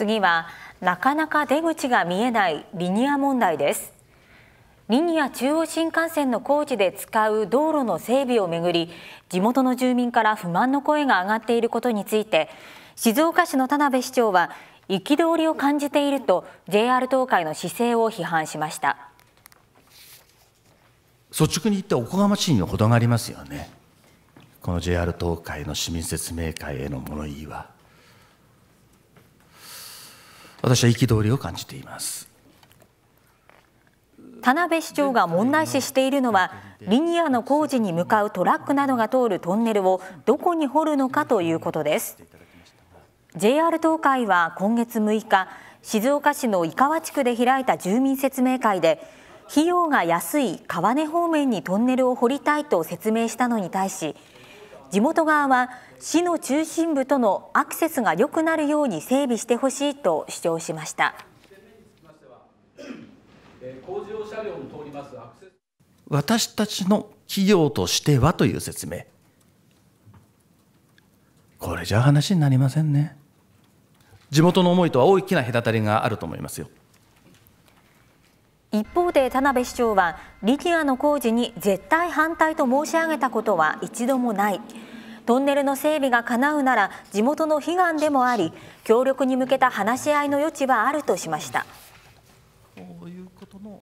次はなかなか出口が見えないリニア問題ですリニア中央新幹線の工事で使う道路の整備をめぐり地元の住民から不満の声が上がっていることについて静岡市の田辺市長は憤りを感じていると JR 東海の姿勢を批判しました率直に言っておこがましいにほどがありますよねこの JR 東海の市民説明会への物言いは私は憤りを感じています田辺市長が問題視しているのはリニアの工事に向かうトラックなどが通るトンネルをどこに掘るのかということです JR 東海は今月6日静岡市の井川地区で開いた住民説明会で費用が安い川根方面にトンネルを掘りたいと説明したのに対し地元側は市の中心部とのアクセスが良くなるように整備してほしいと主張しました。私たちの企業としてはという説明これじゃ話になりませんね地元の思いとは大きな隔たりがあると思いますよ一方で田辺市長はリ力アの工事に絶対反対と申し上げたことは一度もないトンネルの整備が叶うなら地元の悲願でもあり協力に向けた話し合いの余地はあるとしました。